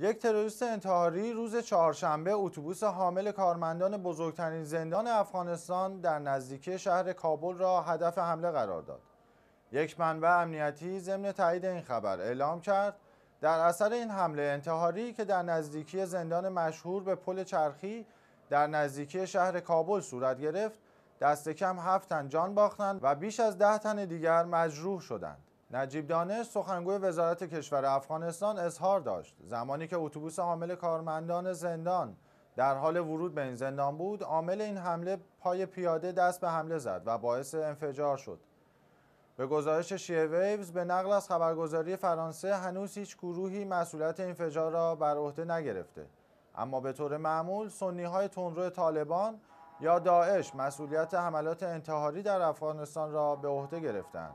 یک تروریست انتحاری روز چهارشنبه اتوبوس حامل کارمندان بزرگترین زندان افغانستان در نزدیکی شهر کابل را هدف حمله قرار داد. یک منبع امنیتی ضمن تایید این خبر اعلام کرد در اثر این حمله انتحاری که در نزدیکی زندان مشهور به پل چرخی در نزدیکی شهر کابل صورت گرفت دست کم 7 تن جان باختند و بیش از ده تن دیگر مجروح شدند. نجیب دانش سخنگوی وزارت کشور افغانستان اظهار داشت زمانی که اتوبوس حامل کارمندان زندان در حال ورود به این زندان بود عامل این حمله پای پیاده دست به حمله زد و باعث انفجار شد به گزارش شیه ویوز به نقل از خبرگزاری فرانسه هنوز هیچ گروهی مسئولیت انفجار را بر عهده نگرفته اما به طور معمول سنی های تندرو طالبان یا داعش مسئولیت حملات انتحاری در افغانستان را به عهده گرفتند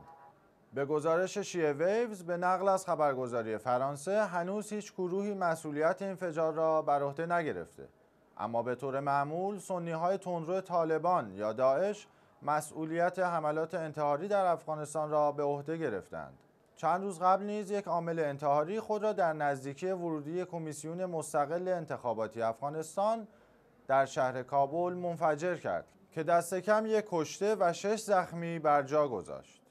به گزارش شیه ویوز به نقل از خبرگزاری فرانسه هنوز هیچ گروهی مسئولیت انفجار را بر عهده نگرفته اما به طور معمول سنی های تندرو طالبان یا داعش مسئولیت حملات انتحاری در افغانستان را به عهده گرفتند چند روز قبل نیز یک عامل انتحاری خود را در نزدیکی ورودی کمیسیون مستقل انتخاباتی افغانستان در شهر کابل منفجر کرد که دست کم یک کشته و شش زخمی بر جا گذاشت